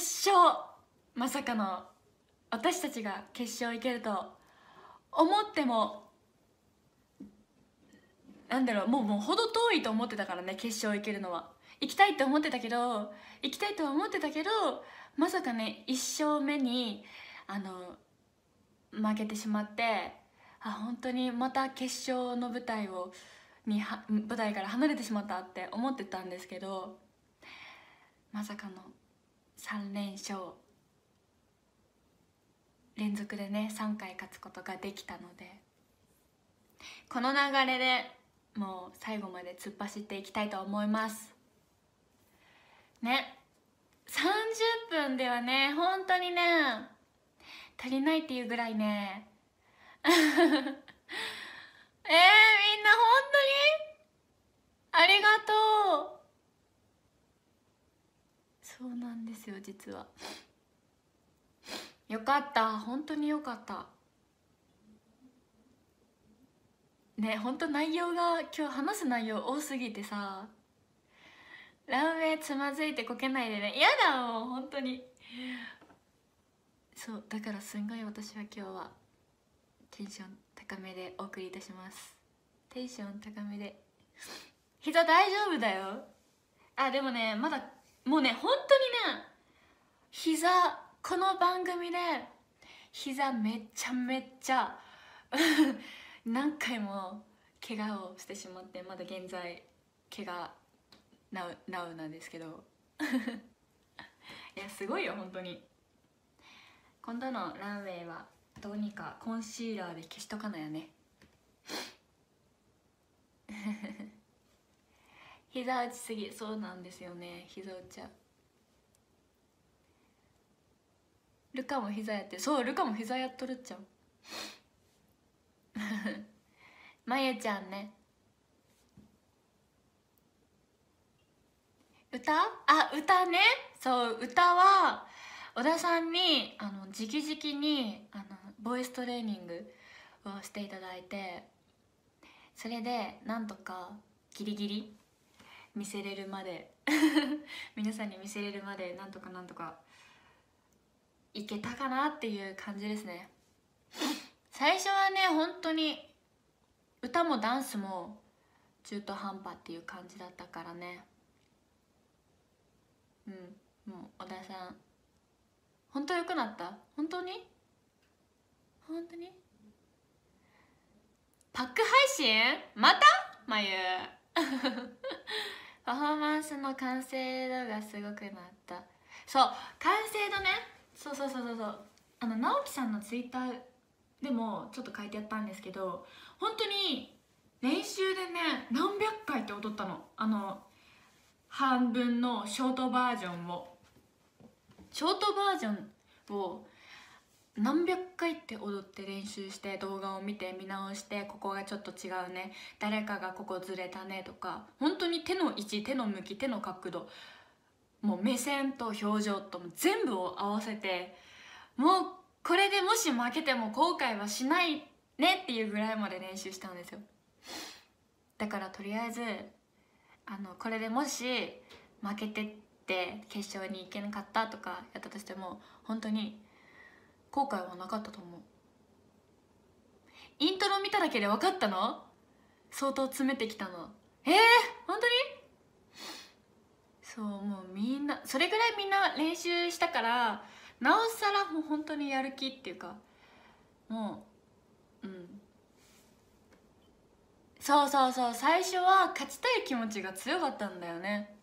勝まさかの私たちが決勝行けると思ってもなんだろうもうもう程遠いと思ってたからね決勝行けるのは行きたいって思ってたけど行きたいとは思ってたけどまさかね1勝目にあの負けてしまってあ本当にまた決勝の舞台をに舞台から離れてしまったって思ってたんですけどまさかの3連勝連続でね3回勝つことができたのでこの流れでもう最後まで突っ走っていきたいと思いますね30分ではね本当にね足りないっていうぐらいね えー、みんな本当にありがとうそうなんですよ実はよかった本当によかったね本当内容が今日話す内容多すぎてさランウェイつまずいてこけないでね嫌だもう本当にそうだからすんごい私は今日はテンション高めでお送りいたしますテンション高めで膝大丈夫だよあでもねまだもうね本当にね膝この番組で膝めっちゃめっちゃ 何回も怪我をしてしまってまだ現在怪我なうなうなんですけど いやすごいよ本当に今度のランウェイはどうにかコンシーラーで消しとかないよね 膝打ちすぎそうなんですよね膝打っちゃうルカも膝やってそうルカも膝やっとるっちゃう まゆちゃんね歌あ歌ねそう歌は小田さんにあの直々にあのボイストレーニングをしていただいてそれでなんとかギリギリ見せれるまで 皆さんに見せれるまでなんとかなんとかいけたかなっていう感じですね最初はね本当に歌もダンスも中途半端っていう感じだったからねうんもう小田さん本当良くなった本当に本当にパック配信またまゆ パフォーマンスの完成度がすごくなったそう完成度ねそうそうそうそうそうあの直樹さんのツイッターでもちょっと書いてあったんですけど本当に練習でね何百回って踊ったのあの半分のショートバージョンをショートバージョンを何百回って踊って練習して動画を見て見直してここがちょっと違うね誰かがここずれたねとか本当に手の位置手の向き手の角度もう目線と表情と全部を合わせてもうこれでもし負けても後悔はしないねっていうぐらいまで練習したんですよだからとりあえずあのこれでもし負けてって決勝に行けなかったとかやったとしても本当に後悔はなかったと思うイントロ見ただけで分かったの相当詰めてきたのえー、本当にそうもうみんなそれぐらいみんな練習したからなおさらもう本当にやる気っていうかもううんそうそうそう最初は勝ちたい気持ちが強かったんだよね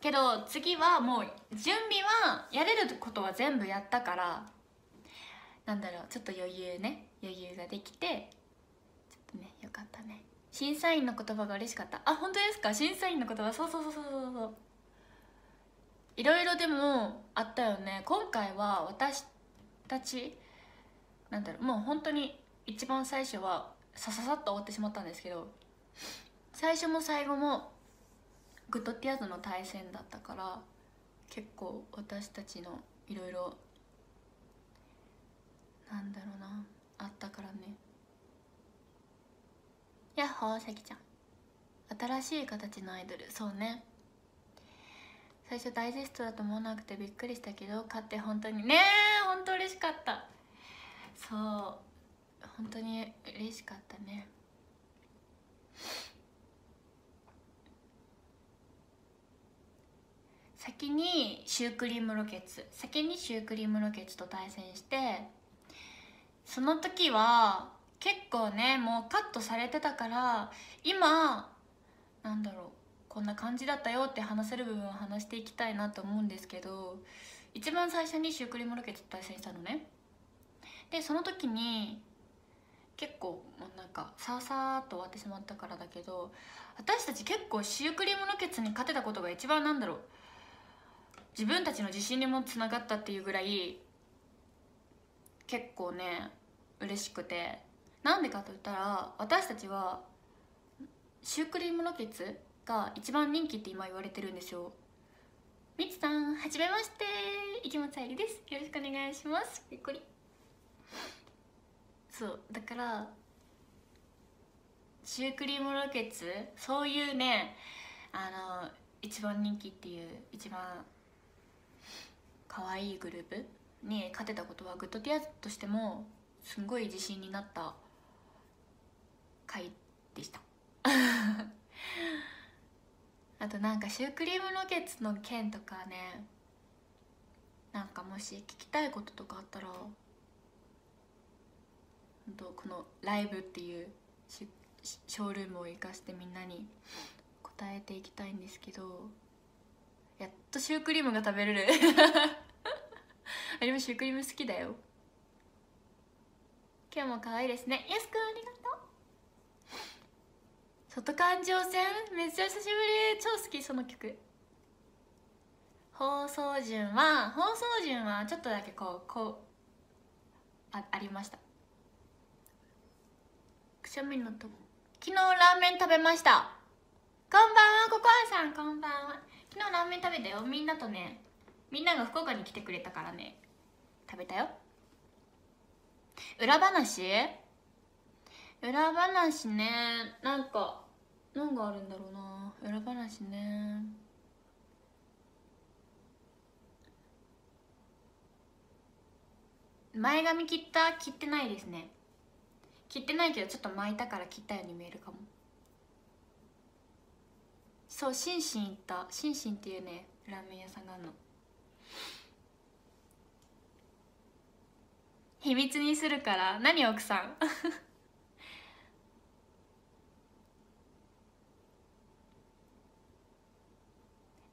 けど次はもう準備はやれることは全部やったからなんだろうちょっと余裕ね余裕ができてちょっとねよかったね審査員の言葉が嬉しかったあ本当ですか審査員の言葉そうそうそうそうそうそういろいろでもあったよね今回は私たちなんだろうもう本当に一番最初はさささっと終わってしまったんですけど最初も最後もグッドティアーズの対戦だったから結構私たちのいろいろなんだろうなあったからねやっほーさきちゃん新しい形のアイドルそうね最初ダイジェストだと思わなくてびっくりしたけど買って本当にねえ本当嬉しかったそう本当に嬉しかったね先にシュークリームロケッツ先にシュークリームロケッツと対戦してその時は結構ねもうカットされてたから今なんだろうこんな感じだったよって話せる部分を話していきたいなと思うんですけど一番最初にシュークリームロケと対戦したのねでその時に結構もうなんかさーさーっと終わってしまったからだけど私たち結構シュークリームロケトに勝てたことが一番なんだろう自分たちの自信にもつながったっていうぐらい結構ね嬉しくてなんでかと言ったら私たちはシュークリームロケッツが一番人気って今言われてるんですよみつさんはじめまして池松愛理ですよろしくお願いしますびっくりそうだからシュークリームロケッツそういうねあの一番人気っていう一番可愛いグループに勝てたことはグッドティアとしてもすごい自信になった回でした あとなんかシュークリームロケッツの件とかねなんかもし聞きたいこととかあったら本当このライブっていうショールームを生かしてみんなに答えていきたいんですけどやっとシュークリームが食べれる あれもシュークリーム好きだよ今日も可愛いですねやすくんありがとう外環状線めっちゃ久しぶり超好きその曲放送順は放送順はちょっとだけこうこうあありましたくしゃみのと昨日ラーメン食べましたこんばんはココアさんこんばんは昨日ラーメン食べたよみんなとねみんなが福岡に来てくれたからね食べたよ裏話裏話ねなんか何があるんだろうな裏話ね前髪切った切ってないですね切ってないけどちょっと巻いたから切ったように見えるかもそうシンシン行ったシンシンっていうねラーメン屋さんがあるの秘密にするから何奥さん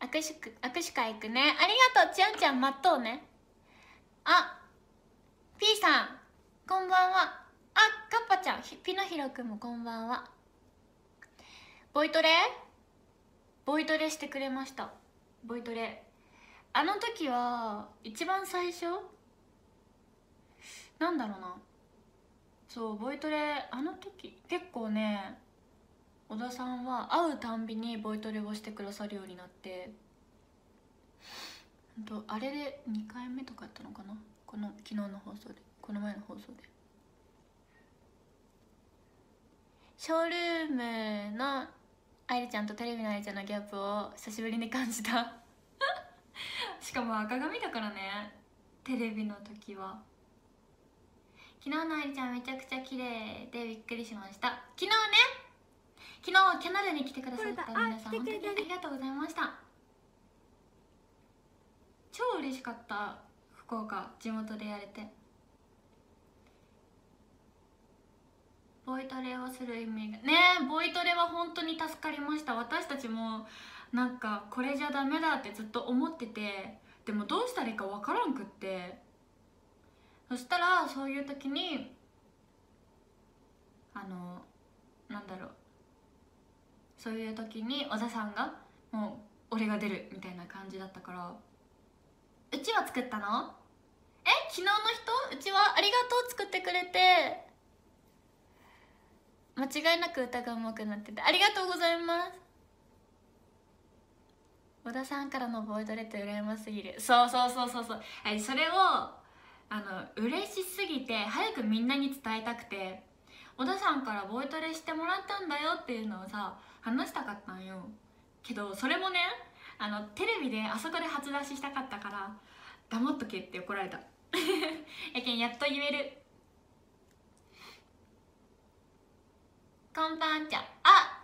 握手握手会行くねありがとうちゃんちゃん待っとうねあ P さんこんばんはあかっぱちゃんピノヒロくんもこんばんはボイトレボイトレしてくれましたボイトレあの時は一番最初なんだろうなそうボイトレあの時結構ね小田さんは会うたんびにボイトレをしてくださるようになってとあれで2回目とかやったのかなこの昨日の放送でこの前の放送でショールームの愛梨ちゃんとテレビの愛梨ちゃんのギャップを久しぶりに感じた しかも赤髪だからねテレビの時は昨日のありちゃんめちゃくちゃ綺麗でびっくりしました昨日ね昨日キャナルに来てくださった皆さん本当にありがとうございました超嬉しかった福岡地元でやれてボイトレをする意味がねボイトレは本当に助かりました私たちもなんかこれじゃダメだってずっと思っててでもどうしたらいいか分からんくってそしたらそういう時にあのなんだろうそういう時に小田さんがもう俺が出るみたいな感じだったから「うちは作ったのえ昨日の人うちはありがとう作ってくれて間違いなく歌が上手くなっててありがとうございます小田さんからのボイドレッド羨ましすぎるそうそうそうそうそうはいそれをあの嬉しすぎて早くみんなに伝えたくて小田さんからボイトレしてもらったんだよっていうのをさ話したかったんよけどそれもねあのテレビであそこで初出ししたかったから黙っとけって怒られた やけんやっと言えるこんばんちゃあ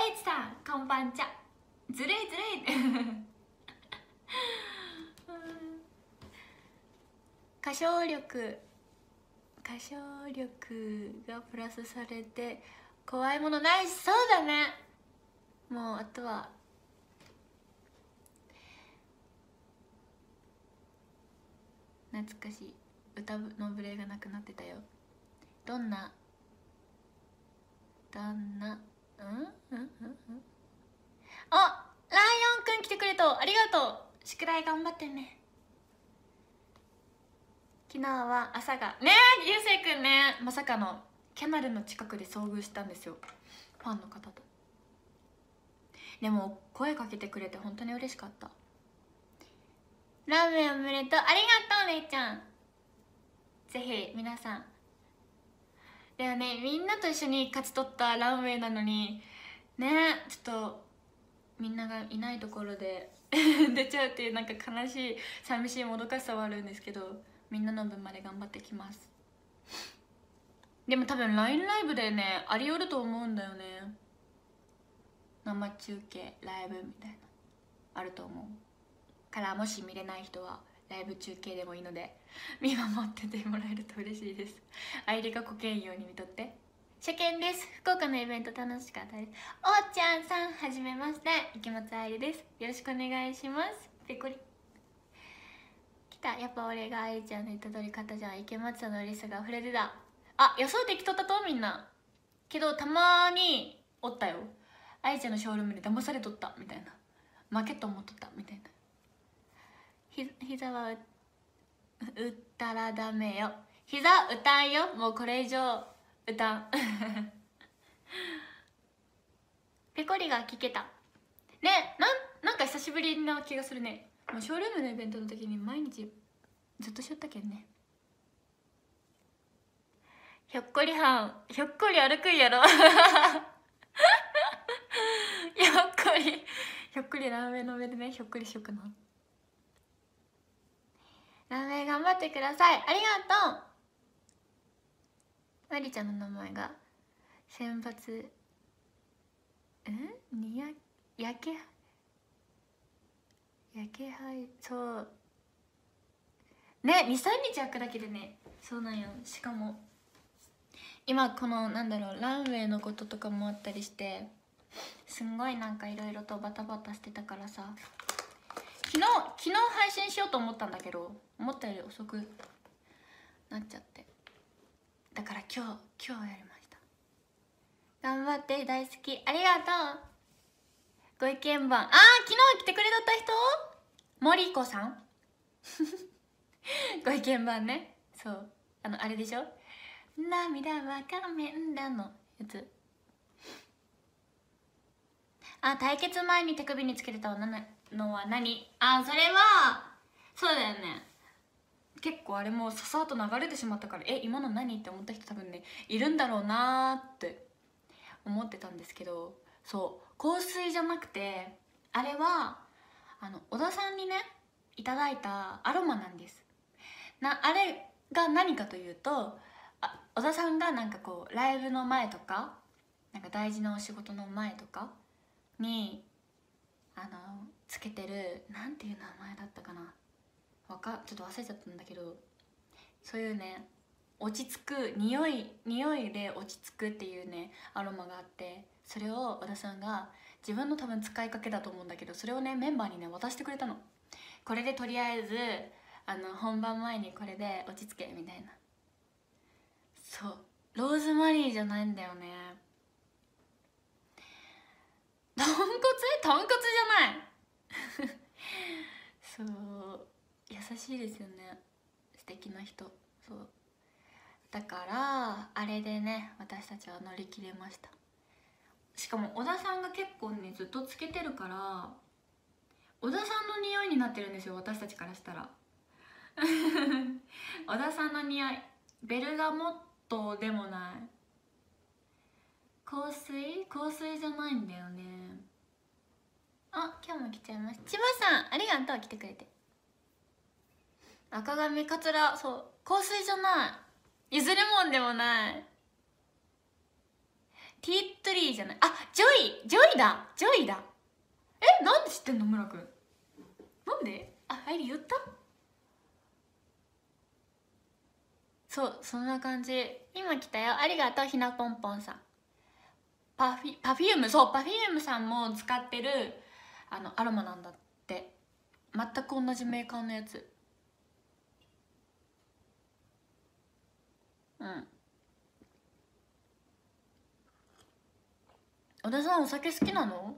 ASH さんこんばんちゃずるいずるい歌唱力歌唱力がプラスされて怖いものないしそうだねもうあとは懐かしい歌の無礼がなくなってたよどんなどんなうんうんうんうんあライオンくん来てくれたありがとう宿題頑張ってね昨日は朝がねえゆうせいくんねまさかのキャナルの近くで遭遇したんですよファンの方とでも声かけてくれて本当に嬉しかったラーメンおめでとうありがとうめいちゃんぜひ皆さんでもねみんなと一緒に勝ち取ったランウェイなのにねちょっとみんながいないところで 出ちゃうっていうなんか悲しい寂しいもどかしさはあるんですけどみんなの分まで頑張ってきますでも多分 LINE ライブでねありよると思うんだよね生中継ライブみたいなあると思うからもし見れない人はライブ中継でもいいので見守っててもらえると嬉しいです愛梨がこけんよに見とって初見です福岡のイベント楽しかったですおーちゃんさんはじめまして池松愛理ですよろしくお願いしますペコリたやっぱ俺が愛ちゃんの彩り方じゃ池松さんのリスが溢れるだあ予想できとったとみんなけどたまにおったよ愛ちゃんのショールームで騙されとったみたいな負けと思っとったみたいなひ膝は打ったらダメよ膝歌んよもうこれ以上歌ん ペコリが聞けたねなんなんか久しぶりな気がするねもうショールームのイベントの時に毎日ずっとしよったけんねひょっこりはんひょっこり歩くんやろ ひょっこりひょっこりラーメンの上でねひょっこりしよくなラーメン頑張ってくださいありがとうまりちゃんの名前が選抜うんにややけ焼け灰そうね23日焼くだけでねそうなんよしかも今このなんだろうランウェイのこととかもあったりしてすんごいなんかいろいろとバタバタしてたからさ昨日昨日配信しようと思ったんだけど思ったより遅くなっちゃってだから今日今日やりました頑張って大好きありがとうご意見番ああ昨日来てくれた人森子さん ご意見番ねそうあのあれでしょ「涙は仮面だ」のやつあ対決前に手首につけてたのは何あそれはそうだよね結構あれもささっと流れてしまったからえ今の何って思った人多分ねいるんだろうなーって思ってたんですけどそう香水じゃなくてあれはあの小田さんにねいただいたアロマなんですなあれが何かというとあ小田さんがなんかこうライブの前とかなんか大事なお仕事の前とかにあのつけてる何ていう名前だったかなわかちょっと忘れちゃったんだけどそういうね落ち着く匂い匂いで落ち着くっていうねアロマがあってそれを小田さんが自分の多分使いかけだと思うんだけどそれをねメンバーにね渡してくれたのこれでとりあえずあの本番前にこれで落ち着けみたいなそうローズマリーじゃないんだよね豚骨豚骨じゃない そう優しいですよね素敵な人そうだからあれでね私たちは乗り切れましたしかも小田さんが結構ねずっとつけてるから小田さんの匂いになってるんですよ私たちからしたら 小田さんの匂いベルガモットでもない香水香水じゃないんだよねあ今日も来ちゃいます千葉さんありがとう来てくれて赤髪かつらそう香水じゃない譲ずもんでもないティートリーじゃないあジョイジョイだジョイだえなんで知ってんの村くんなんであっいり言ったそうそんな感じ今来たよありがとうひなぽんぽんさんパフィパフュームそうパフュームさんも使ってるあのアロマなんだって全く同じメーカーのやつうん小田さんお酒好きなの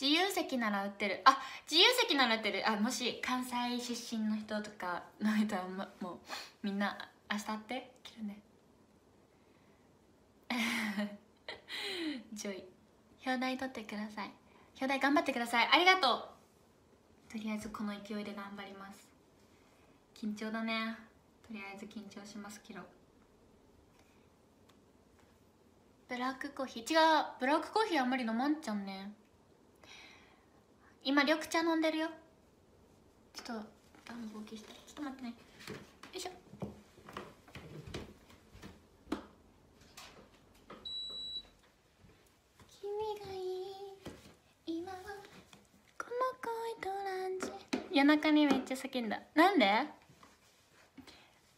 自由席なら売ってるあ自由席なら売ってるあもし関西出身の人とかの人はもうみんな明日って着るね ジョイ表題取ってください表題頑張ってくださいありがとうとりあえずこの勢いで頑張ります緊張だねとりあえず緊張しますけどブラックコーヒー違うブラックコーヒーあんまり飲まんちゃんね今緑茶飲んでるよちょっと暖房消してちょっと待ってねよいしょ君がいいランチ夜中にめっちゃ叫んだなんでよ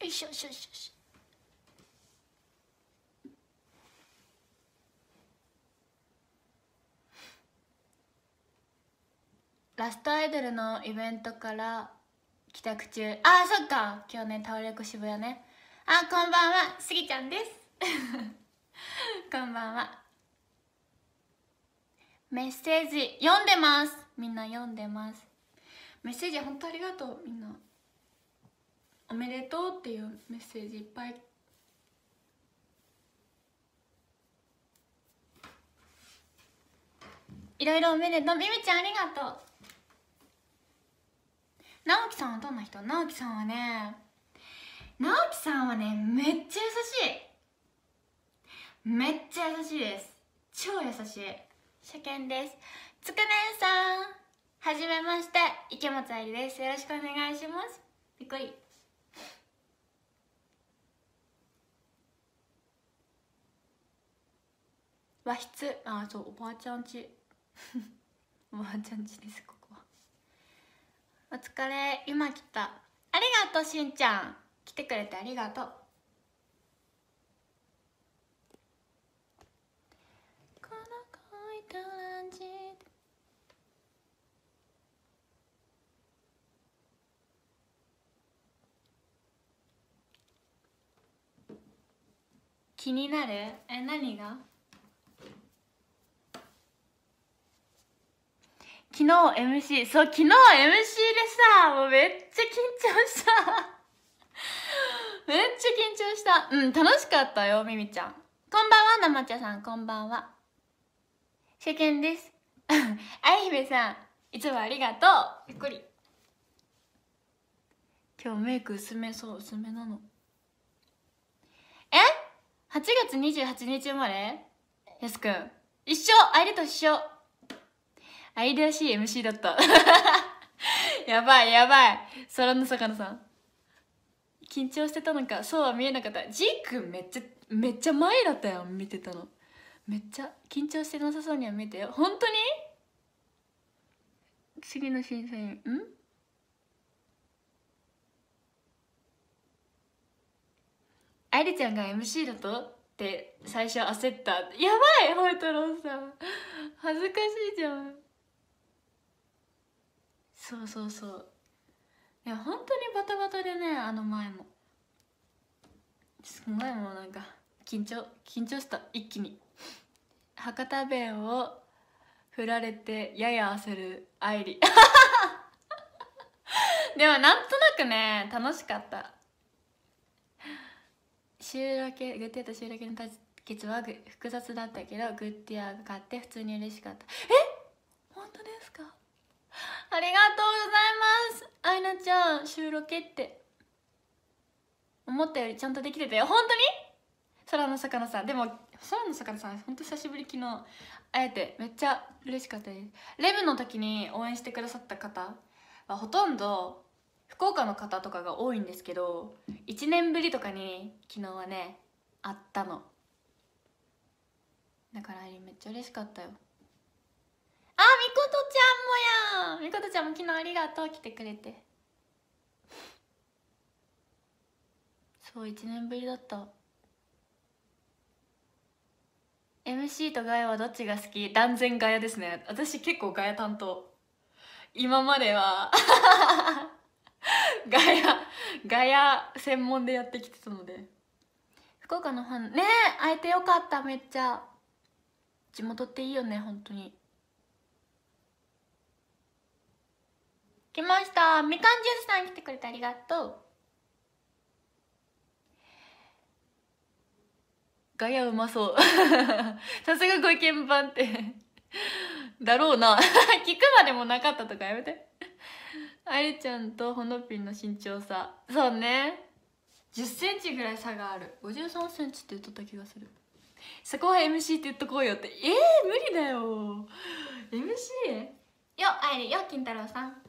いしょよいしょよいしょラストアイドルのイベントから帰宅中あーそっか今日ね倒れこし渋谷ねあこんばんはスギちゃんです こんばんはメッセージ読んでますみんな読んでますメッセージ本当ありがとうみんなおめでとうっていうメッセージいっぱいいろいろおめでとうみみちゃんありがとう直樹さんはどんな人直樹さんはね直樹さんはねめっちゃ優しいめっちゃ優しいです超優しい初見ですつくねんさんはじめまして池松愛理ですよろしくお願いしますびっくり和室あそうおばあちゃんち おばあちゃんちですかお疲れ今来たありがとうしんちゃん来てくれてありがとうこの恋とランジ気になるえ何が昨日 MC そう昨日 MC でさもうめっちゃ緊張しためっちゃ緊張したうん楽しかったよみみちゃんこんばんはなまちゃさんこんばんは世間ですあいひめさんいつもありがとうゆっくり今日メイク薄めそう薄めなのえ8月28日生まれやすくん一生ありと一緒デアシー MC だった やばいやばい空の魚さん緊張してたのかそうは見えなかったジークめっちゃめっちゃ前だったよ見てたのめっちゃ緊張してなさそうには見てよ本当に次の審査員ん愛梨ちゃんが MC だとって最初焦ったやばいホイトロンさん恥ずかしいじゃんそうそうそういや本当にバタバタでねあの前もすごいもうなんか緊張緊張した一気に博多弁を振られてやや焦る愛梨 でもなんとなくね楽しかった週明けグッティアと週明けの対決は複雑だったけどグッティアが勝って普通に嬉しかったえ本当ですかありがとうございますあいなちゃん収録って思ったよりちゃんとできてたよ本当に空の魚さんでも空の魚さん本当久しぶり昨日会えてめっちゃ嬉しかったですレブの時に応援してくださった方はほとんど福岡の方とかが多いんですけど1年ぶりとかに昨日はね会ったのだからめっちゃ嬉しかったよみことちゃんも昨日ありがとう来てくれてそう1年ぶりだった MC とガヤはどっちが好き断然ガヤですね私結構ガヤ担当今までは ガヤガヤ専門でやってきてたので福岡のファンねえ会えてよかっためっちゃ地元っていいよね本当に来ましたみかんジュースさん来てくれてありがとうガヤうまそう さすがご意見番ってだろうな 聞くまでもなかったとかやめてあれちゃんとほのぴんの身長差そうね1 0ンチぐらい差がある5 3センチって言っとった気がするそこは MC って言っとこうよってえー、無理だよ MC? よあえりよ金太郎さん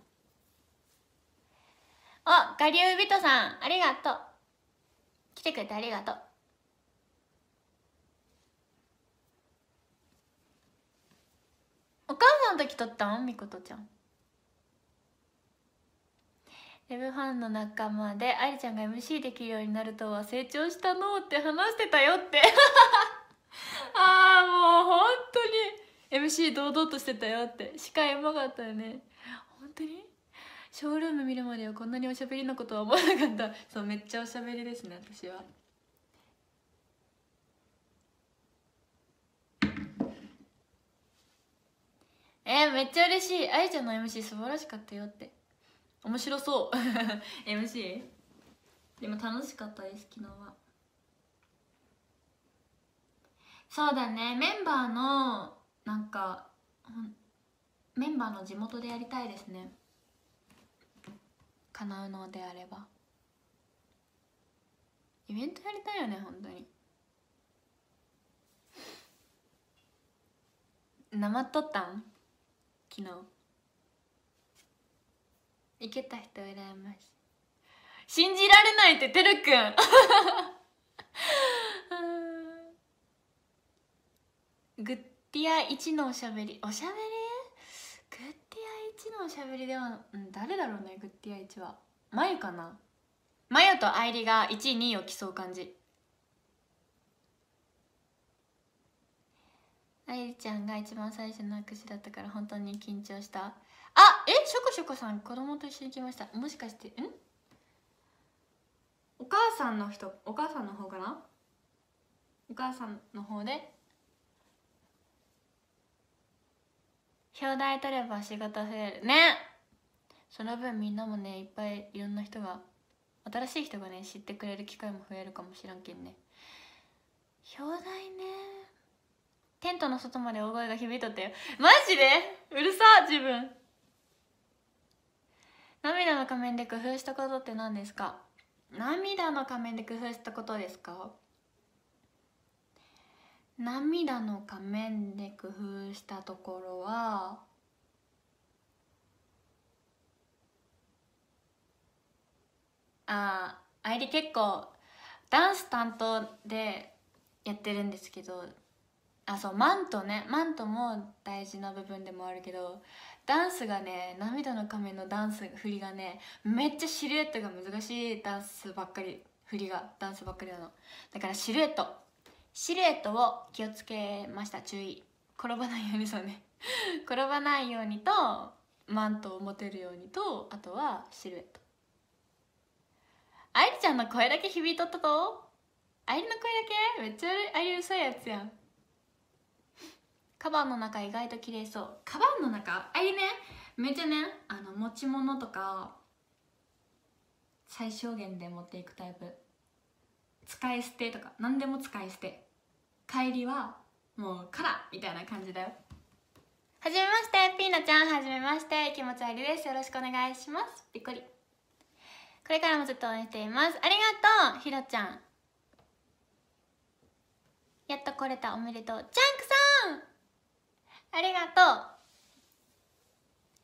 あ、ュービトさん、ありがとう。来てくれてありがとう。お母さんの時とったんみことちゃん。レブファンの仲間で愛理ちゃんが MC できるようになるとは成長したのって話してたよって ああもう本当に MC 堂々としてたよって司会うまかったよね本当にショールーム見るまではこんなにおしゃべりなことは思わなかった そうめっちゃおしゃべりですね私はえー、めっちゃ嬉しいあゆちゃんの MC 素晴らしかったよって面白そう MC でも楽しかったです昨日はそうだねメンバーのなんかメンバーの地元でやりたいですね叶うのであればイベントやりたいよね本当になまっとったん昨日行けた人羨ましい信じられないっててるくんグッディア1のおしゃべりおしゃべりのおしゃべりでは、うん、誰だろうねグッディア1はまゆかなまゆと愛梨が1位2位を競う感じ愛梨ちゃんが一番最初の握手だったから本当に緊張したあえしょこしょこさん子供と一緒に来ましたもしかしてんお母さんの人お母さんの方かなお母さんの方で表題取れば仕事増えるねその分みんなもねいっぱいいろんな人が新しい人がね知ってくれる機会も増えるかもしらんけんね表題ねテントの外まで大声が響いとったよマジでうるさ自分涙の仮面で工夫したことって何ですか涙の仮面で工夫したことですか涙の仮面で工夫したところはああいり結構ダンス担当でやってるんですけどあそうマントねマントも大事な部分でもあるけどダンスがね涙の仮面のダンス振りがねめっちゃシルエットが難しいダンスばっかり振りがダンスばっかりなのだからシルエットシルエットを気をつけました注意転ばないようにそうね 転ばないようにとマントを持てるようにとあとはシルエット愛梨ちゃんの声だけ響いとったと愛梨の声だけめっちゃ愛いうさいやつやんカバンの中意外と綺麗そうカバンの中あいねめっちゃねあの持ち物とか最小限で持っていくタイプ使い捨てとか何でも使い捨て帰りはもうからみたいな感じだよはじめましてピーナちゃんはじめまして気持ちありですよろしくお願いしますびっくりこれからもずっと応援していますありがとうひろちゃんやっと来れたおめでとうジャンクさんありがとう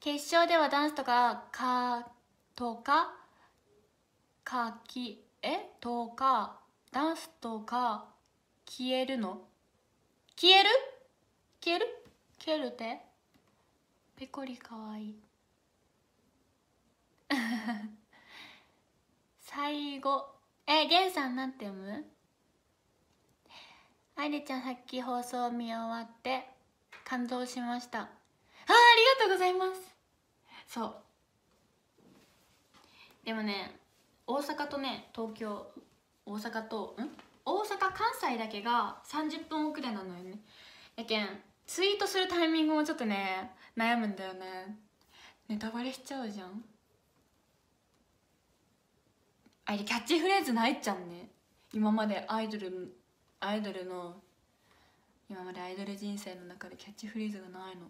決勝ではダンスとかかとかかきえとかダンスとか消えるの消える消える消えるってペコリかわいい 最後えゲンさんなんて読む愛理ちゃんさっき放送見終わって感動しましたあありがとうございますそうでもね大阪とね東京大阪とん大阪関西だけが30分遅れなのよねやけんツイートするタイミングもちょっとね悩むんだよねネタバレしちゃうじゃんあれキャッチフレーズないじゃんね今までアイドルアイドルの今までアイドル人生の中でキャッチフレーズがないの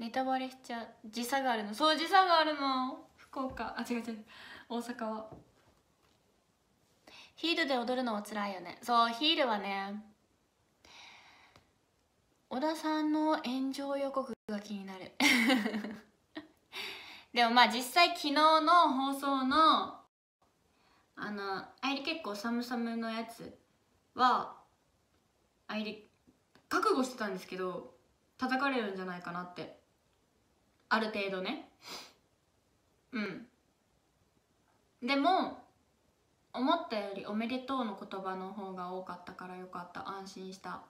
ネタバレしちゃう時差があるのそう時差があるの福岡あ違う違う大阪はヒールで踊るのも辛いよねそうヒールはね小田さんの炎上予告が気になる でもまあ実際昨日の放送のあのあいり結構サムサムのやつはあいり覚悟してたんですけど叩かれるんじゃないかなってある程度ねうんでも思ったより「おめでとう」の言葉の方が多かったからよかった安心した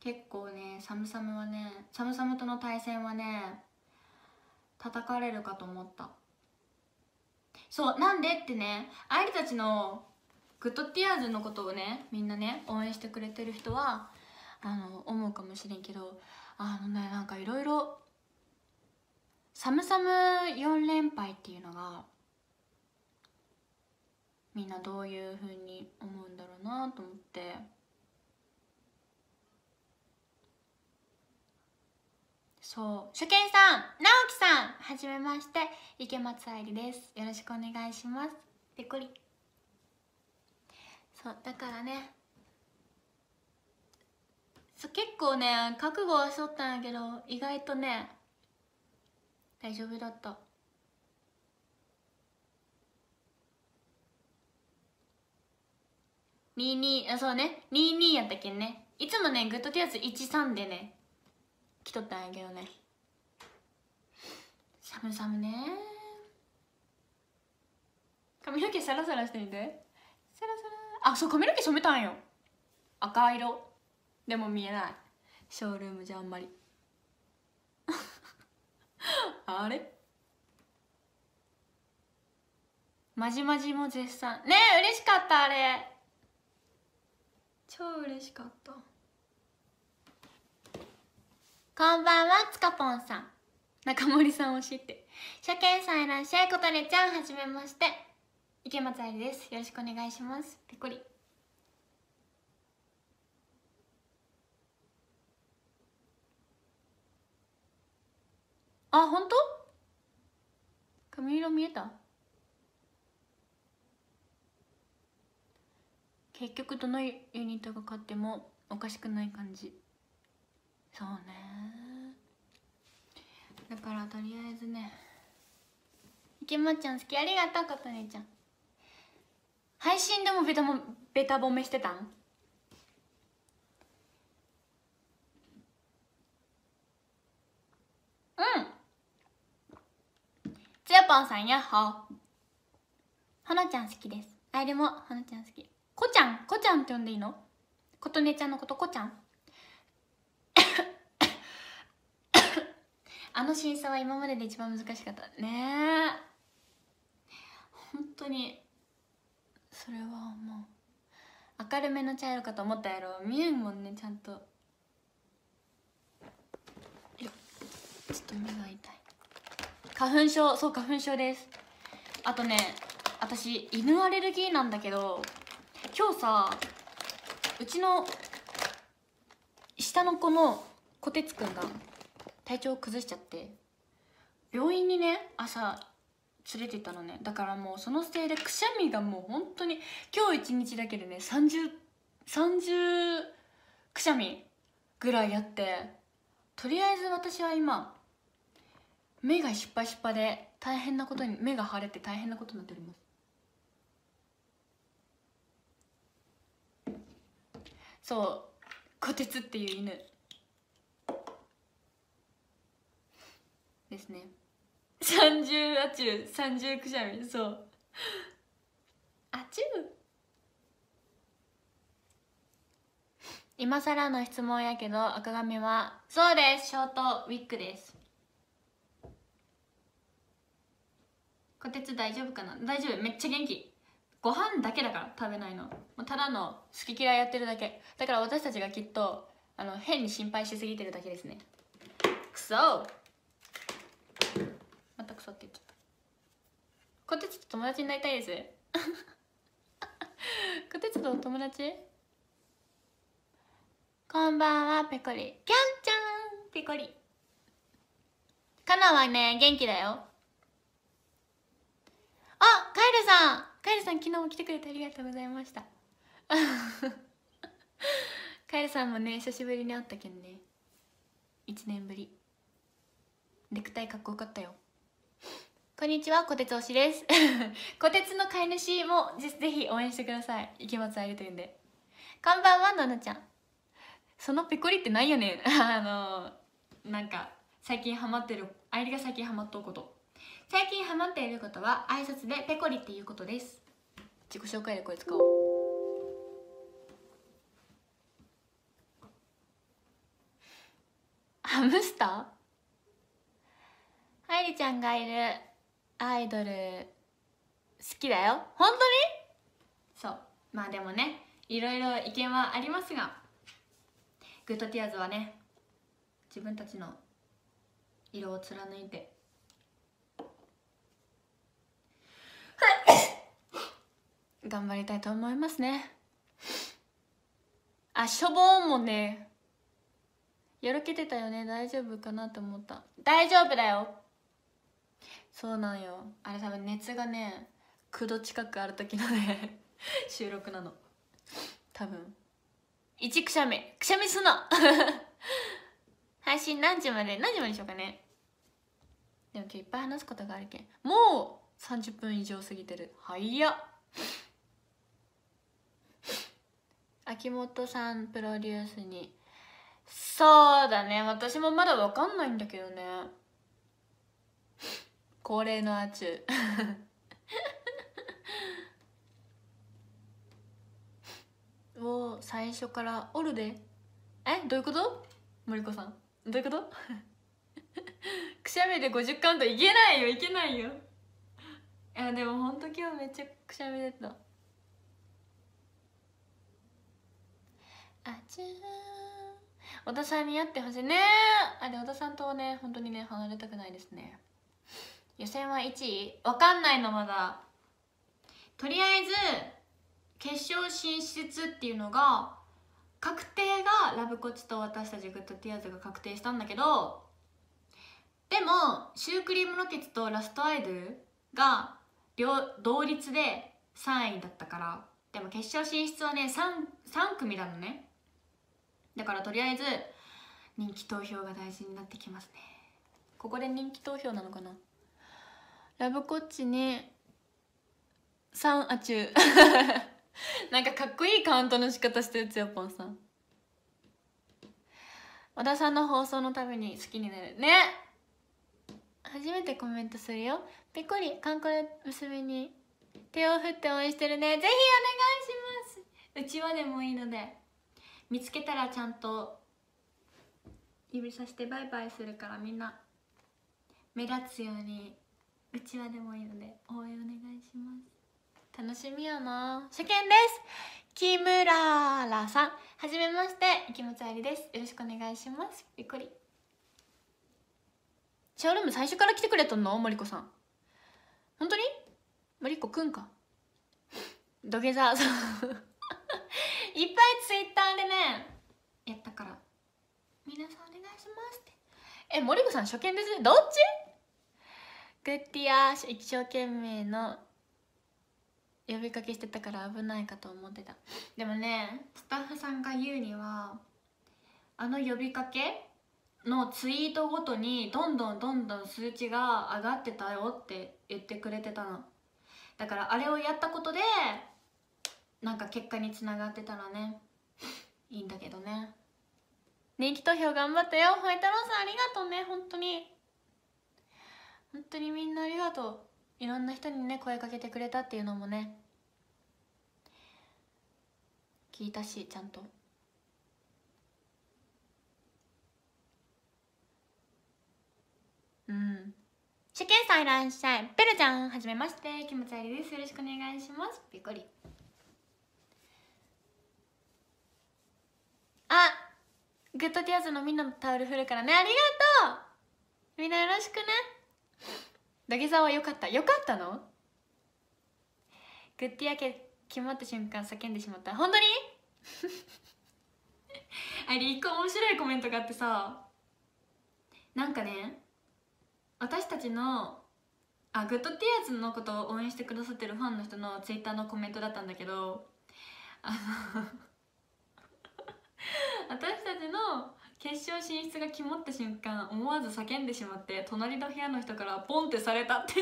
結構ねサムサムはねサムサムとの対戦はね叩かれるかと思ったそうなんでってね愛いたちのグッドティアーズのことをねみんなね応援してくれてる人はあの思うかもしれんけどあのねなんかいろいろサムサム4連敗っていうのがみんなどういうふうに思うんだろうなと思ってそう初見さん直樹さんはじめまして池松愛理ですよろしくお願いしますぺこりそうだからねそう結構ね覚悟はしとったんやけど意外とね大丈夫だった22あそうね22やったけんねいつもねグッドティアス13でね来とったんやけどね寒ムね髪の毛サラサラしてみてサラサラあそう髪の毛染めたんよ赤色でも見えないショールームじゃあんまりあれまじまじも絶賛ねえ嬉しかったあれ超嬉しかったこんばんはつかぽんさん中森さんを知って初見さんいらっしゃいことねちゃんはじめまして池松愛理ですよろしくお願いしますぺこりあ本当髪色見えた結局どのユニットが買ってもおかしくない感じそうねだからとりあえずねいけまちゃん好きありがとうことねちゃん配信でもベタもベタ褒めしてたんうんつよぽんさんやっほーほのちゃん好きですあいるもほのちゃん好きこちゃんこちゃんって呼んでいいのことねちゃんのことこちゃん あの審査は今までで一番難しかったねえ本当にそれはもう明るめの茶色かと思ったやろ見えんもんねちゃんとやちょっと目が痛い花粉症そう花粉症ですあとね私犬アレルギーなんだけど今日さうちの下の子のこてつくんが体調崩しちゃって病院にね朝連れてたのねだからもうそのせいでくしゃみがもう本当に今日一日だけでね3030 30くしゃみぐらいやってとりあえず私は今目がしっぱしっぱで大変なことに目が腫れて大変なことになっておりますそう虎鉄っていう犬ですね三十あちゅう三十くしゃみそうあちゅう今更の質問やけど赤髪はそうですショートウィッグですこてつ大丈夫かな大丈夫めっちゃ元気ご飯だけだから食べないのもうただの好き嫌いやってるだけだから私たちがきっとあの変に心配しすぎてるだけですねくそまたくそって言っちゃったこてつと友達になりたいです こてつとお友達こんばんはペコリぴょんちゃんペこりかなはね元気だよあカエルさんカエルさん昨日も来てくれてありがとうございました カエルさんもね久しぶりに会ったけんね1年ぶりネクタイかっこよかったよこんにちはこてつ推しです こてつの飼い主もぜひ応援してください池松あゆというんでこんばんはののちゃんそのペコリってないよね あのなんか最近ハマってるあゆりが最近ハマっとうこと最近ハマっていることは挨拶でペコリっていうことです自己紹介でこれ使おうハムスター愛梨ちゃんがいるアイドル好きだよ本当にそうまあでもねいろいろ意見はありますがグッドティアーズはね自分たちの色を貫いて頑張りたいと思いますねあしょぼーもねよろけてたよね大丈夫かなと思った大丈夫だよそうなんよあれ多分熱がね9度近くある時のね 収録なの多分1くしゃみくしゃみすな 配信何時まで何時までしようかねでも今日いっぱい話すことがあるけんもう30分以上過ぎてる早っ秋元さんプロデュースにそうだね私もまだ分かんないんだけどね恒例のアチュー を最初から「おるで」えどういうこと森子さんどういうこと くしゃみで50カウントいけないよいけないよいやでもほんと今日めちゃくちゃめでたあちゅー小田さんに会ってほしいねあれ小田さんとはね本当にね離れたくないですね予選は1位わかんないのまだとりあえず決勝進出っていうのが確定がラブコチと私たちグッドティアーズが確定したんだけどでもシュークリームロケッツとラストアイドルが両同率で3位だったからでも決勝進出はね 3, 3組なのねだからとりあえず人気投票が大事になってきますねここで人気投票なのかなラブコッチね3あちゅうなんかかっこいいカウントの仕方してるつよぽんさん小田さんの放送のために好きになるね初めてコメントするよぺこりかんこれ娘に手を振って応援してるねぜひお願いしますうちわでもいいので見つけたらちゃんと指さしてバイバイするからみんな目立つようにうちわでもいいので応援お願いします楽しみやな初見です木村らさんはじめまして池本ありですよろしくお願いしますびっくりショールーム最初から来てくれたのマリコさん本当にマリコくんか土下座 いっぱいツイッターでねやったから「皆さんお願いします」ってえっ森子さん初見ですねどっちグッディアーシュ一生懸命の呼びかけしてたから危ないかと思ってたでもねスタッフさんが言うにはあの呼びかけのツイートごとにどんどんどんどん数値が上がってたよって言ってくれてたのだからあれをやったことでなんか結果につながってたらねいいんだけどね人気投票頑張ったよホイ太郎さんありがとうね本当に本当にみんなありがとういろんな人にね声かけてくれたっていうのもね聞いたしちゃんと。うん試験さんいらっしゃいペルちゃんはじめまして気持ちありですよろしくお願いしますびっくりあグッドティアーズのみんなのタオル振るからねありがとうみんなよろしくね土下座はよかったよかったのグッティアけ決まった瞬間叫んでしまった本当に あれ一個面白いコメントがあってさなんかね私たちのあグッドティアーズのことを応援してくださってるファンの人のツイッターのコメントだったんだけどあの私たちの決勝進出が決まった瞬間思わず叫んでしまって隣の部屋の人からポンってされたって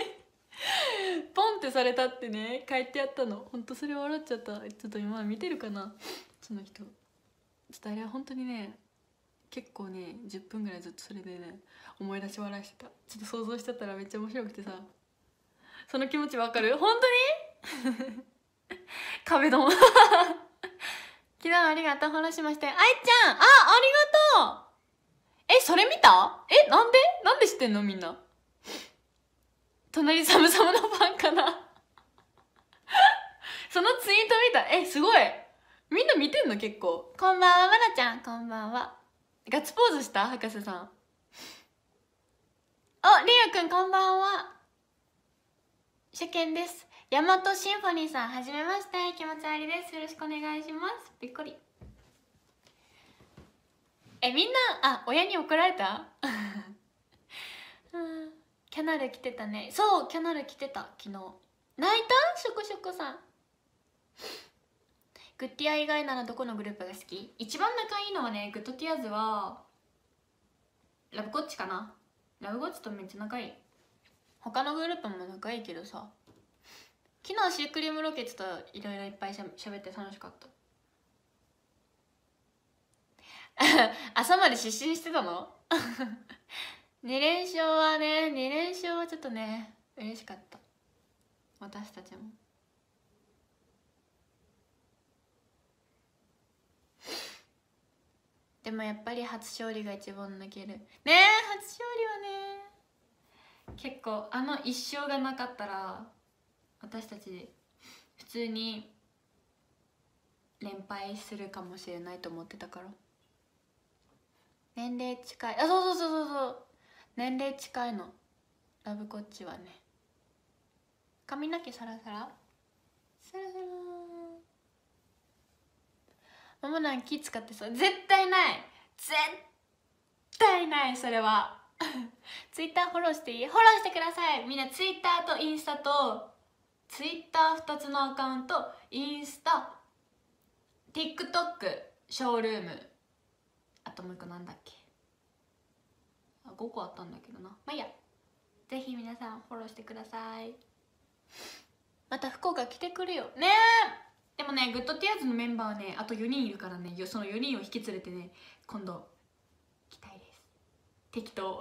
ポンってされたってね書いてあったのほんとそれ笑っちゃったちょっと今見てるかなその人ちょっとあれは本当にね結構ね10分ぐらいずっとそれでね思い出し笑いしてたちょっと想像しちゃったらめっちゃ面白くてさその気持ちわかる本当に壁ドン昨日ありがとう話ォしまして愛ちゃんあありがとうえそれ見たえなんでなんで知ってんのみんな隣サムサムのファンかなそのツイート見たえすごいみんな見てんの結構こんばんはまなちゃんこんばんはガッツポーズした博士さんおりゆくんこんばんは初見です大和シンフォニーさんはじめまして気持ちありですよろしくお願いしますびっくりえみんなあ親に怒られた キャナル来てたねそうキャナル来てた昨日泣いたショコショコさんグッティア以外ならどこのグループが好き一番仲いいのはねグッドティアーズはラブコッチかなラブゴッチとめっちゃ仲いい他のグループも仲いいけどさ昨日シュークリームロケットといろいろいっぱいしゃべって楽しかった 朝まで失神してたの2 連勝はね2連勝はちょっとね嬉しかった私たちもでもやっぱり初勝利が一番泣けるねえ初勝利はね結構あの一勝がなかったら私たち普通に連敗するかもしれないと思ってたから年齢近いあそうそうそうそうそう年齢近いのラブコッチはね髪の毛サラサラサラサラママなん気使ってそう絶対ない絶対ないそれは ツイッターフォローしていいフォローしてくださいみんなツイッターとインスタとツイッター2つのアカウントインスタ TikTok ショールームあともう一個なんだっけあ5個あったんだけどなまあいいやぜひ皆さんフォローしてくださいまた福岡来てくるよねえでもねグッドティアーズのメンバーはねあと4人いるからねその4人を引き連れてね今度来たいです適当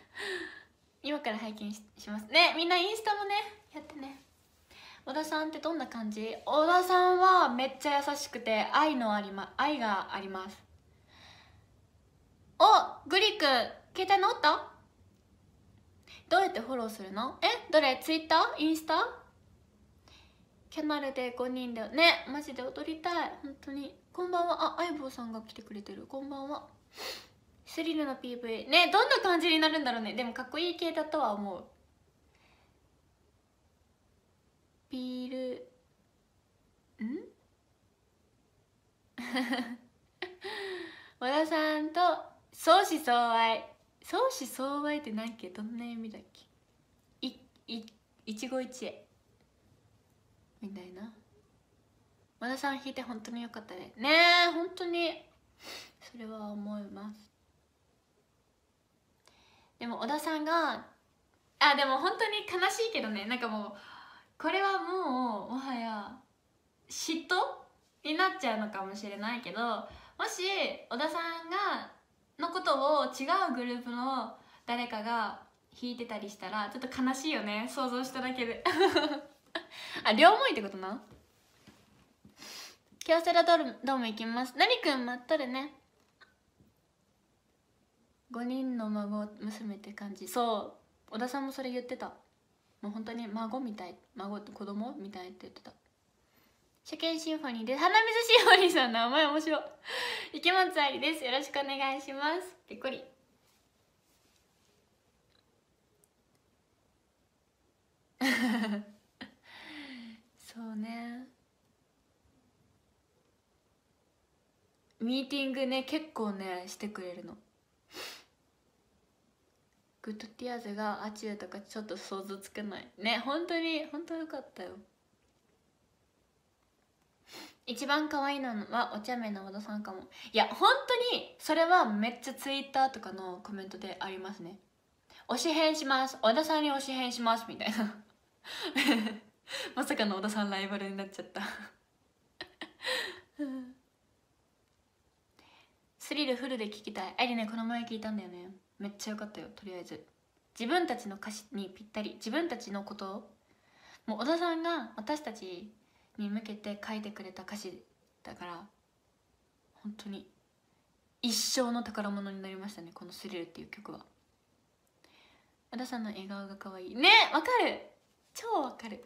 今から拝見しますねみんなインスタもねやってね小田さんってどんな感じ小田さんはめっちゃ優しくて愛のあり、ま、愛がありますおグリくん携帯直ったどうやってフォローするのえどれツイッターインスタキャナルで5人でねマジで踊りたい本当にこんばんはあ相棒さんが来てくれてるこんばんはスリルの PV ねどんな感じになるんだろうねでもかっこいい系だとは思うビールん 和田さんと相思相愛相思相愛って何っけどんな意味だっけいい一期一会みたいな和田さん弾いて本当によかったねねえ本当にそれは思いますでも小田さんがあでも本当に悲しいけどねなんかもうこれはもうもはや嫉妬になっちゃうのかもしれないけどもし小田さんがのことを違うグループの誰かが弾いてたりしたらちょっと悲しいよね想像しただけで あ両思いってことな京セラドームいきます何にくん待っとるね5人の孫娘って感じそう小田さんもそれ言ってたもう本当に孫みたい孫って子供みたいって言ってた初見シンフォニーで花水シンフォニーさんの名前面白い池松 ありですよろしくお願いしますびっくり そうねミーティングね結構ねしてくれるのグッドティアーズがアチューとかちょっと想像つかないね本当に本当よかったよ一番可愛いのはお茶目の和田さんかもいや本当にそれはめっちゃツイッターとかのコメントでありますね推し変します小田さんに推し変しますみたいな まさかの小田さんライバルになっちゃった スリルフルで聞きたいありねこの前聞いたんだよねめっちゃ良かったよとりあえず自分たちの歌詞にぴったり自分たちのこともう小田さんが私たちに向けて書いてくれた歌詞だから本当に一生の宝物になりましたねこの「スリル」っていう曲は小田さんの笑顔が可愛いねわかる超わかる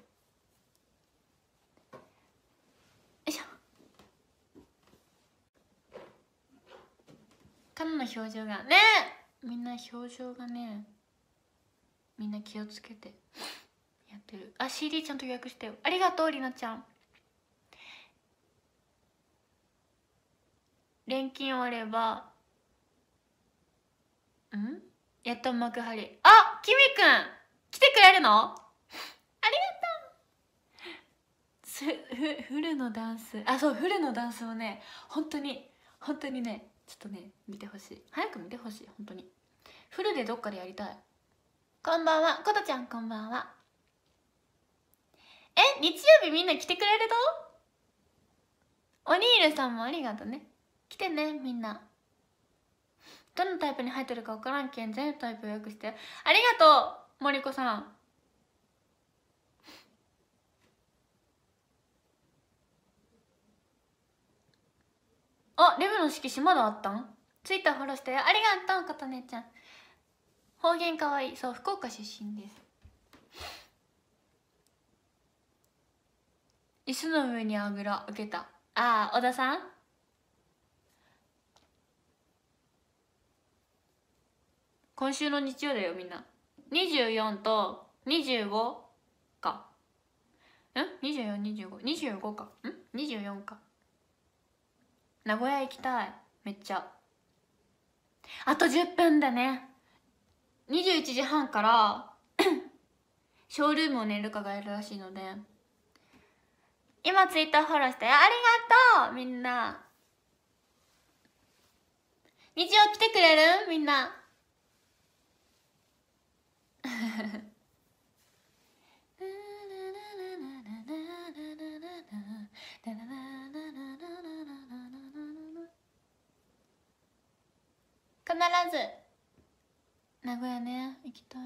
カナの表情がねみんな表情がねみんな気をつけてやってるあ CD ちゃんと予約してよありがとうりなちゃん錬金終わればうんやっと幕張あきみくん来てくれるのありがとうすふフルのダンスあそうフルのダンスもね本当に本当にねちょっとね見てほしい早く見てほしい本当にフルでどっかでやりたいこんばんはことちゃんこんばんはえ日曜日みんな来てくれるとおにいるさんもありがとね来てねみんなどのタイプに入ってるか分からんけん全タイプ予約してありがとう森子さんあレブの色紙まだあったんツイッターフォローしたよありがとう琴音ちゃん方言かわいいそう福岡出身です椅子の上にあぐら受けたああ小田さん今週の日曜だよみんな24と25かん ?242525 かん24か名古屋行きたいめっちゃあと10分だね21時半から ショールームをねルカがやるらしいので今ツイッターフォローしたよありがとうみんな日曜来てくれるみんな 必ず名古屋ね行きたい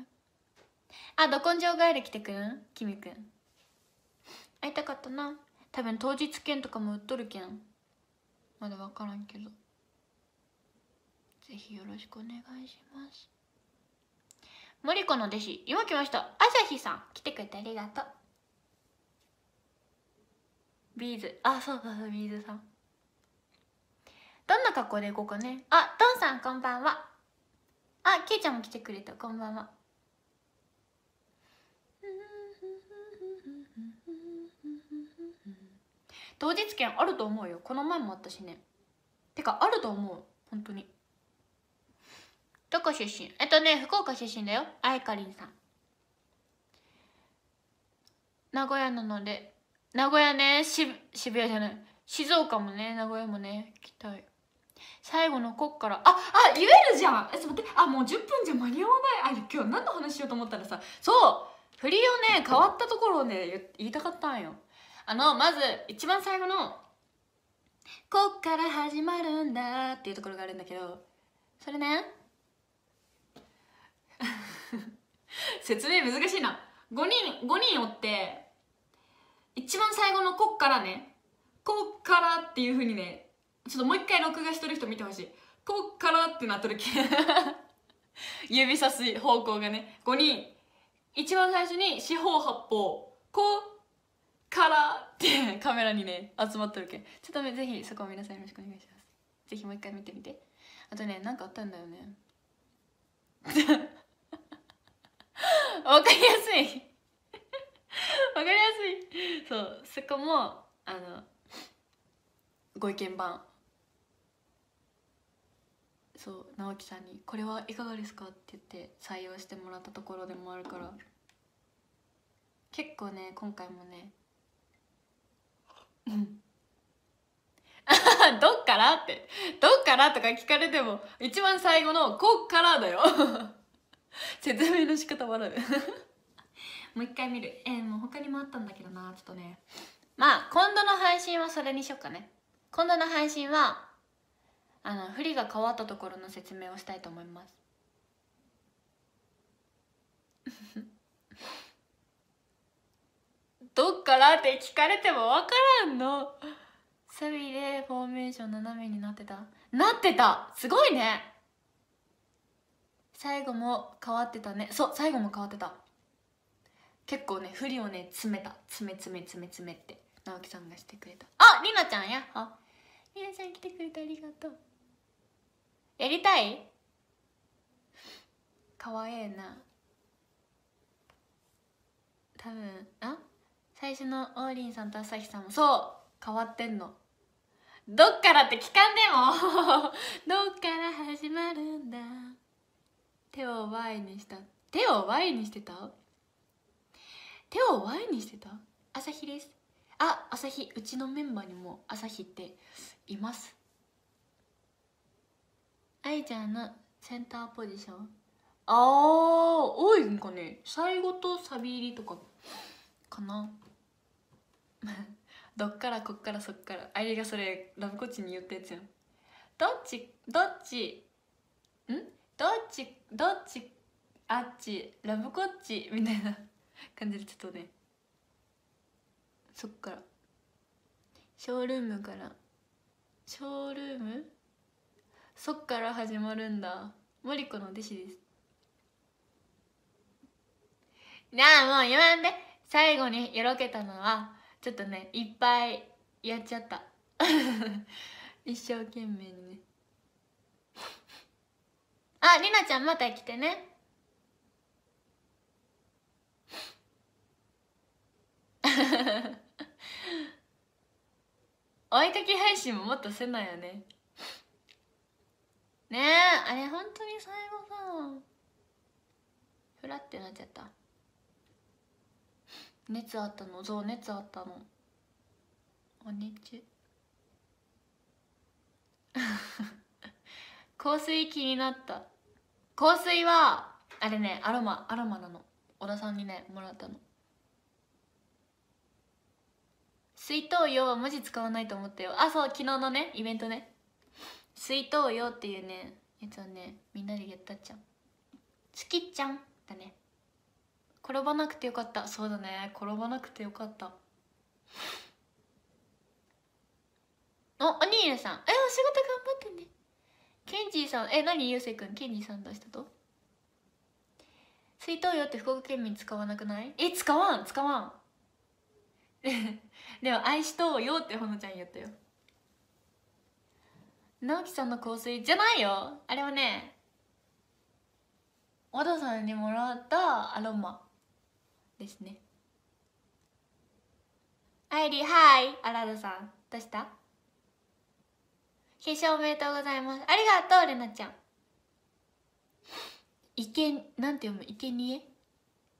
あど根性ガエル来てくんきみくん会いたかったな多分当日券とかも売っとるけんまだ分からんけどぜひよろしくお願いします森子の弟子今来ました朝日さん来てくれてありがとうビーズあそうそうそうビーズさんどんな格好で行こうかねあドンさんこんばんはあけイちゃんも来てくれたこんばんは当日券あると思うよこの前もあったしねてかあると思う本当にどこ出身えっとね福岡出身だよあいかりんさん名古屋なので名古屋ねし渋谷じゃない静岡もね名古屋もね行きたい最後のこっからああ言えるじゃんえちょっと待ってあもう10分じゃ間に合わないあ今日何の話しようと思ったらさそう振りをね変わったところをね言いたかったんよあのまず一番最後の「こっから始まるんだ」っていうところがあるんだけどそれね 説明難しいな5人5人おって一番最後の「こっからね「こっから」っていうふうにねちょっともう一回録画してる人見てほしいこっからってなった時 指さす方向がね5人一番最初に四方八方こうからって カメラにね集まってるけちょっとねぜひそこを皆さんよろしくお願いしますぜひもう一回見てみてあとね何かあったんだよね わかりやすいわかりやすいそうそこもあのご意見番そう直樹さんに「これはいかがですか?」って言って採用してもらったところでもあるから結構ね今回もねうん どっからってどっからとか聞かれても一番最後の「こっから」だよ 説明の仕方笑う もう一回見るえー、もう他にもあったんだけどなちょっとねまあ今度の配信はそれにしよっかね今度の配信はあの振りが変わったところの説明をしたいと思います どっからって聞かれても分からんのサビでフォーメーション斜めになってたなってたすごいね最後も変わってたねそう最後も変わってた結構ね振りをね詰めた詰め詰め詰め詰めって直樹さんがしてくれたあり奈ちゃんやあり奈ちゃん来てくれてありがとうやりたいかわええな多分あ最初の王林さんと朝日さんもそう変わってんのどっからって聞かんでも どっから始まるんだ手を Y にした手を Y にしてた手を Y にしてた朝日ですあ朝日うちのメンバーにも朝日っています愛ちゃんのセンターポジションああ多いんかね最後とサビ入りとかかな どっからこっからそっからありがそれラブコッチに言ったやつやんどっちどっちんどっちどっちあっちラブコッチみたいな 感じでちょっとねそっからショールームからショールームそっから始まるんだマリコの弟子ですなあもう言わんで最後によろけたのはちょっとねいっぱいやっちゃった 一生懸命にねありなちゃんまた来てねお絵 かき配信ももっとせなよねねえあれ本当に最後さふらってなっちゃった熱あったのそう熱あったのお熱 香水気になった香水はあれねアロマアロマなの小田さんにねもらったの水筒用は文字使わないと思ったよあそう昨日のねイベントね水筒よっていうねやつをねみんなでやったじゃんきちゃんだね転ばなくてよかったそうだね転ばなくてよかったおおにいさんえお仕事頑張ってねケンジーさんえ何ゆうせいくんケンジーさん出したと水筒よって福岡県民使わなくないえ使わん使わん でも愛しとうよってほのちゃん言ったよ直樹さんの香水じゃないよあれはね和田さんにもらったアロマですねあいりはいあらるさんどうした化粧おめでとうございますありがとうれなちゃんいけなんて読むいけにえ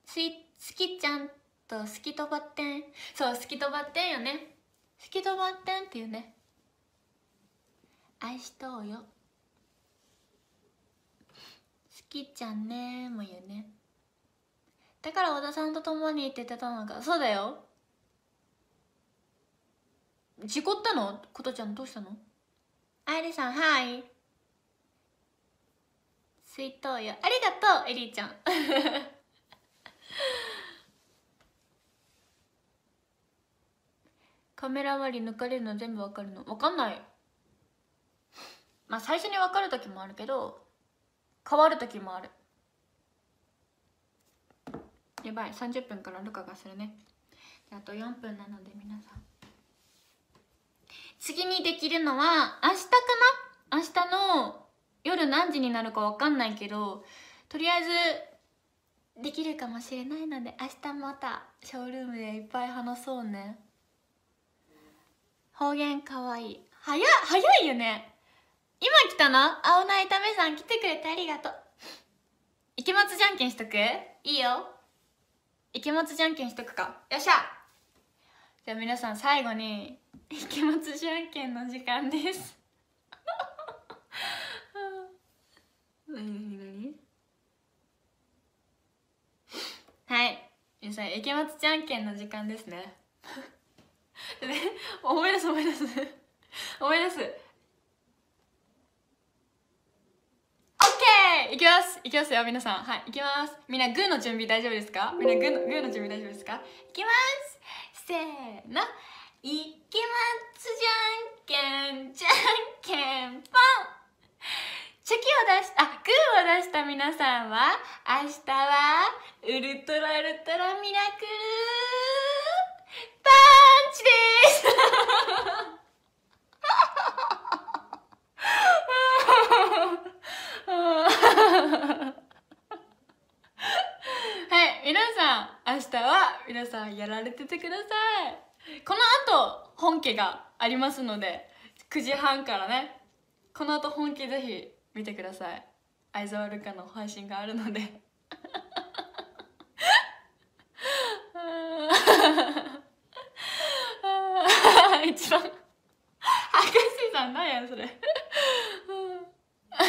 すすきちゃんとすきとばってんそうすきとばってんよねすきとばってんっていうね愛しとうよ好きちゃんねも言うねだから小田さんと共にって言ってたのかそうだよ事故ったの琴ちゃんどうしたのありさんはい水筒よありがとうエリーちゃん カメラ割り抜かれるの全部わかるのわかんないまあ最初に分かる時もあるけど変わる時もあるやばい30分からルカがするねあと4分なので皆さん次にできるのは明日かな明日の夜何時になるか分かんないけどとりあえずできるかもしれないので明日またショールームでいっぱい話そうね方言かわいい早早いよね今来たの青菜炒めさん来てくれてありがとういき池松じゃんけんしとくいいよいき池松じゃんけんしとくかよっしゃじゃあ皆さん最後にいき池松じゃんけんの時間です何何何はい皆さん池松じゃんけんの時間ですね 思い出す思い出す思い出すーイいきますいきますよ皆さんはいいきますみんなグーの準備大丈夫ですかみんなグーのグーの準備大丈夫ですかいきますせーのいきますじゃんけんじゃんけんポンチョキを出したあグーを出した皆さんは明日はウルトラウルトラミラクルパンチです皆さん明日は皆さんやられててくださいこの後本家がありますので9時半からねこの後本家ぜひ見てください相沢ルカの配信があるので一番ハクシさんなんやそれ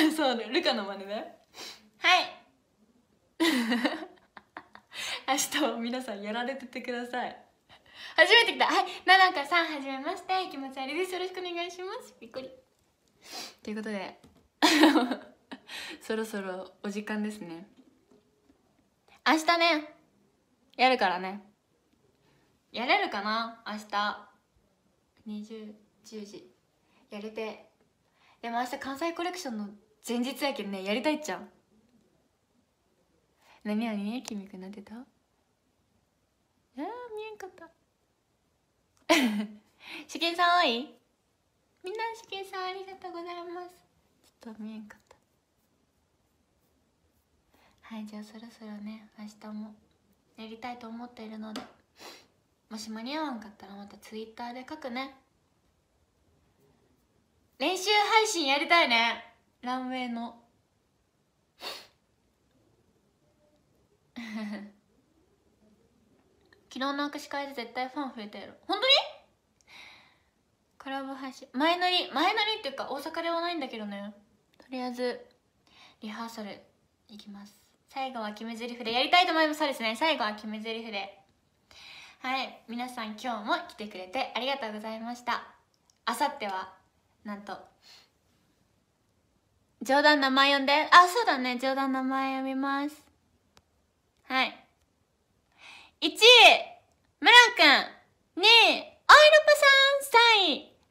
そうねルカの真似ねはい明日も皆さんやられててください初めて来たはいななかさんはじめまして気持ちありですよろしくお願いしますびっくりということで そろそろお時間ですね明日ねやるからねやれるかな明日20 10時やれてでも明日関西コレクションの前日やけんねやりたいっちゃん何何君くなってたあ見えんかった試験さん多いみんな試験さんありがとうございますちょっと見えんかったはいじゃあそろそろね明日もやりたいと思っているのでもし間に合わんかったらまたツイッターで書くね練習配信やりたいねランウェイの 昨日の握手会で絶対ファン増えたやろ本当にコラボ配信前乗り前乗りっていうか大阪ではないんだけどねとりあえずリハーサルいきます最後は決め台詞でやりたいと思いますそうですね最後は決め台詞ではい皆さん今日も来てくれてありがとうございましたあさってはなんと冗談名前呼んであそうだね冗談名前呼びますはい1位、ムランくん。2位、オイル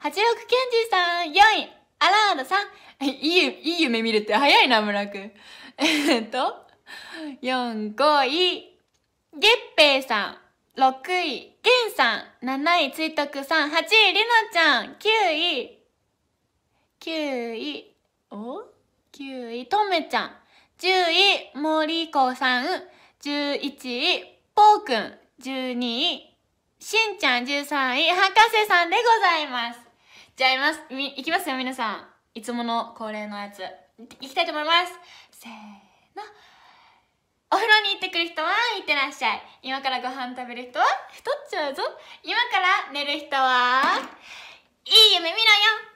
パさん。3位、八六健二さん。4位、アラードさん。いい、いい夢見るって早いな、ムランくん。えっと、4、5位、月平さん。6位、ゲンさん。7位、ツイトクさん。8位、リなちゃん。9位、9位、お ?9 位、とめちゃん。10位、森子さん。11位、ポうくん12位、しんちゃん13位、博士さんでございます。じゃあいます、み、いきますよ皆さん。いつもの恒例のやつ。いきたいと思います。せーの。お風呂に行ってくる人は行ってらっしゃい。今からご飯食べる人は太っちゃうぞ。今から寝る人はいい夢見ろよ